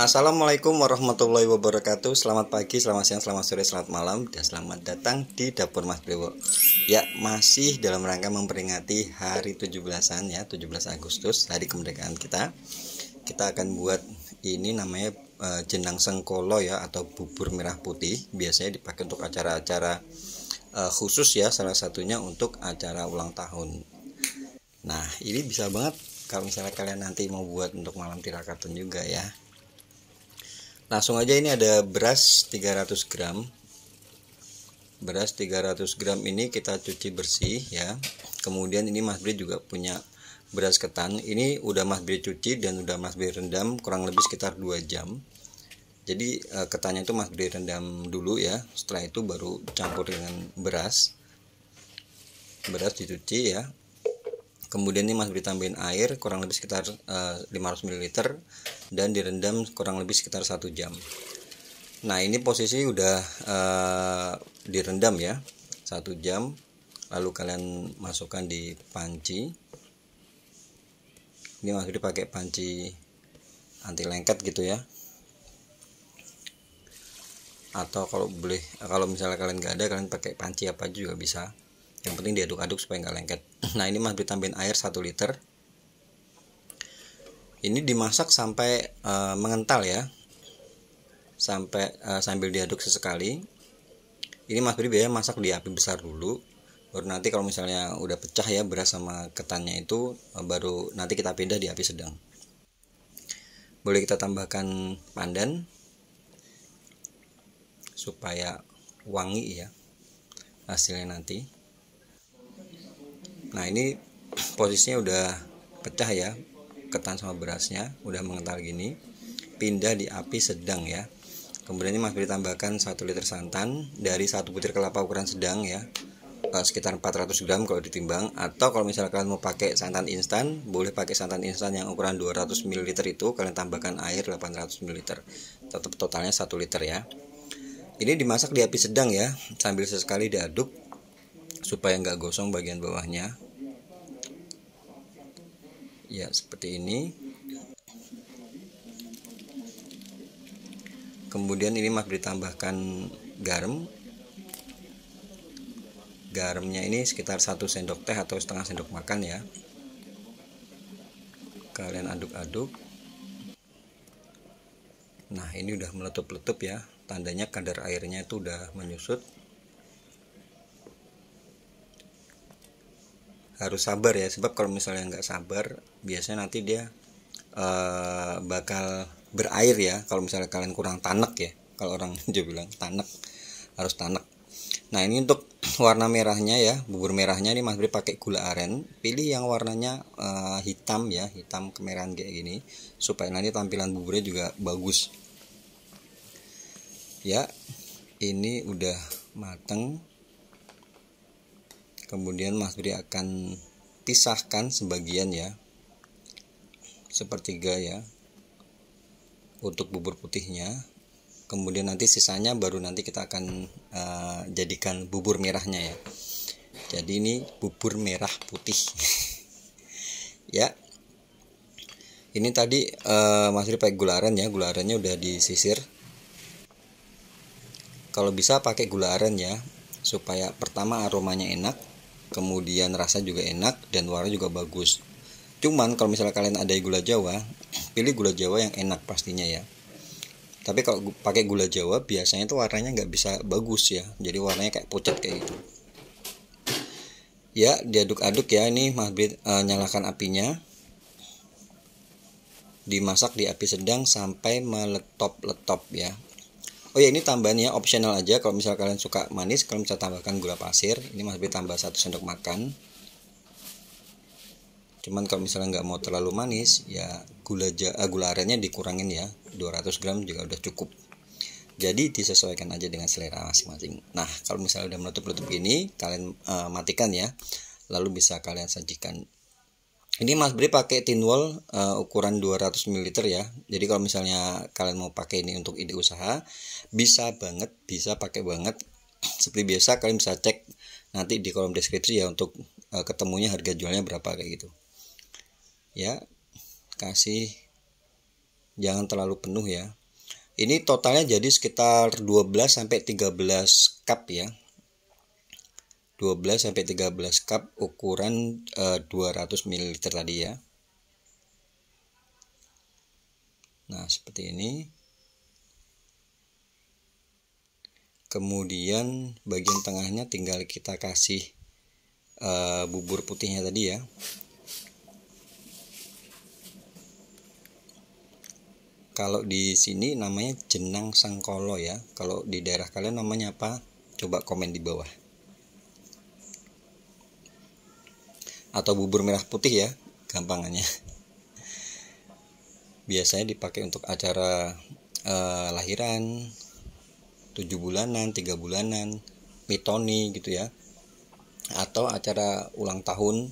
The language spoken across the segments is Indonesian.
Assalamualaikum warahmatullahi wabarakatuh Selamat pagi, selamat siang, selamat sore, selamat malam Dan selamat datang di Dapur Mas Brewo Ya, masih dalam rangka memperingati hari 17-an ya 17 Agustus, hari kemerdekaan kita Kita akan buat ini namanya uh, jenang sengkolo ya Atau bubur merah putih Biasanya dipakai untuk acara-acara uh, khusus ya Salah satunya untuk acara ulang tahun Nah, ini bisa banget kalau misalnya kalian nanti mau buat untuk malam tirakatun juga ya langsung aja ini ada beras 300 gram beras 300 gram ini kita cuci bersih ya kemudian ini Mas Bri juga punya beras ketan ini udah Mas Bri cuci dan udah Mas Bri rendam kurang lebih sekitar 2 jam jadi eh, ketannya itu Mas Bri rendam dulu ya setelah itu baru campur dengan beras beras dicuci ya kemudian ini masih ditambahin air kurang lebih sekitar uh, 500 ml dan direndam kurang lebih sekitar satu jam nah ini posisi udah uh, direndam ya satu jam lalu kalian masukkan di panci ini masih dipakai panci anti lengket gitu ya atau kalau boleh kalau misalnya kalian nggak ada kalian pakai panci apa juga bisa yang penting diaduk-aduk supaya nggak lengket Nah ini mah ditambahin air 1 liter Ini dimasak sampai uh, mengental ya sampai uh, sambil diaduk sesekali ini Mas Bri biasanya masak di api besar dulu baru nanti kalau misalnya udah pecah ya beras sama ketannya itu eh, baru nanti kita pindah di api sedang boleh kita tambahkan pandan supaya wangi ya hasilnya nanti nah ini posisinya udah pecah ya ketan sama berasnya udah mengental gini pindah di api sedang ya kemudian ini masih ditambahkan 1 liter santan dari satu butir kelapa ukuran sedang ya eh, sekitar 400 gram kalau ditimbang atau kalau misalnya kalian mau pakai santan instan boleh pakai santan instan yang ukuran 200 ml itu kalian tambahkan air 800 ml tetap totalnya 1 liter ya ini dimasak di api sedang ya sambil sesekali diaduk supaya nggak gosong bagian bawahnya ya seperti ini kemudian ini mah ditambahkan garam garamnya ini sekitar satu sendok teh atau setengah sendok makan ya kalian aduk-aduk nah ini udah meletup-letup ya tandanya kadar airnya itu udah menyusut harus sabar ya sebab kalau misalnya nggak sabar biasanya nanti dia uh, bakal berair ya kalau misalnya kalian kurang tanek ya kalau orang dia bilang tanek harus tanek nah ini untuk warna merahnya ya bubur merahnya ini mas Bri pakai gula aren pilih yang warnanya uh, hitam ya hitam kemerahan kayak gini supaya nanti tampilan buburnya juga bagus ya ini udah mateng kemudian Mas Bri akan pisahkan sebagian ya sepertiga ya untuk bubur putihnya kemudian nanti sisanya baru nanti kita akan uh, jadikan bubur merahnya ya jadi ini bubur merah putih ya ini tadi uh, Mas Bri pakai gula ya gula udah disisir kalau bisa pakai gula aren ya supaya pertama aromanya enak kemudian rasa juga enak dan warna juga bagus cuman kalau misalnya kalian ada gula jawa pilih gula jawa yang enak pastinya ya tapi kalau pakai gula jawa biasanya itu warnanya nggak bisa bagus ya jadi warnanya kayak pucat kayak gitu ya diaduk-aduk ya ini Mas Brit e, nyalakan apinya dimasak di api sedang sampai meletop-letop ya Oh ya ini tambahannya optional aja kalau misal kalian suka manis kalian bisa tambahkan gula pasir ini masih ditambah satu sendok makan cuman kalau misalnya nggak mau terlalu manis ya gula ja, eh, gula arennya dikurangin ya 200 gram juga udah cukup jadi disesuaikan aja dengan selera masing-masing nah kalau misalnya udah menutup-nutup ini kalian uh, matikan ya lalu bisa kalian sajikan ini Mas Bri pakai tin wall uh, ukuran 200 ml ya. Jadi kalau misalnya kalian mau pakai ini untuk ide usaha, bisa banget, bisa pakai banget. Seperti biasa kalian bisa cek nanti di kolom deskripsi ya untuk uh, ketemunya harga jualnya berapa kayak gitu. Ya. Kasih jangan terlalu penuh ya. Ini totalnya jadi sekitar 12 sampai 13 cup ya. 12 sampai 13 cup ukuran e, 200 ml tadi ya. Nah, seperti ini. Kemudian bagian tengahnya tinggal kita kasih e, bubur putihnya tadi ya. Kalau di sini namanya jenang sangkolo ya. Kalau di daerah kalian namanya apa? Coba komen di bawah. atau bubur merah putih ya gampangannya biasanya dipakai untuk acara eh, lahiran 7 bulanan 3 bulanan mitoni gitu ya atau acara ulang tahun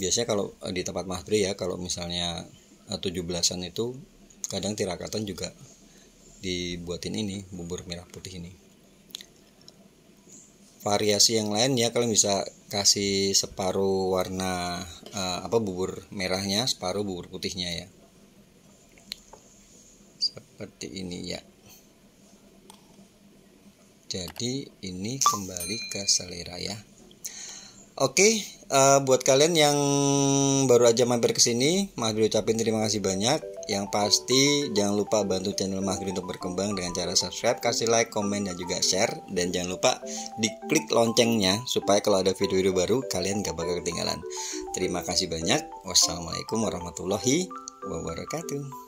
biasanya kalau eh, di tempat mahdri ya kalau misalnya eh, tujuh belasan itu kadang tirakatan juga dibuatin ini bubur merah putih ini variasi yang lain ya kalian bisa kasih separuh warna uh, apa bubur merahnya separuh bubur putihnya ya seperti ini ya jadi ini kembali ke selera ya Oke, uh, buat kalian yang baru aja mampir ke sini, Magri ucapin terima kasih banyak. Yang pasti jangan lupa bantu channel Magri untuk berkembang dengan cara subscribe, kasih like, komen dan juga share dan jangan lupa diklik loncengnya supaya kalau ada video-video baru kalian gak bakal ketinggalan. Terima kasih banyak. Wassalamualaikum warahmatullahi wabarakatuh.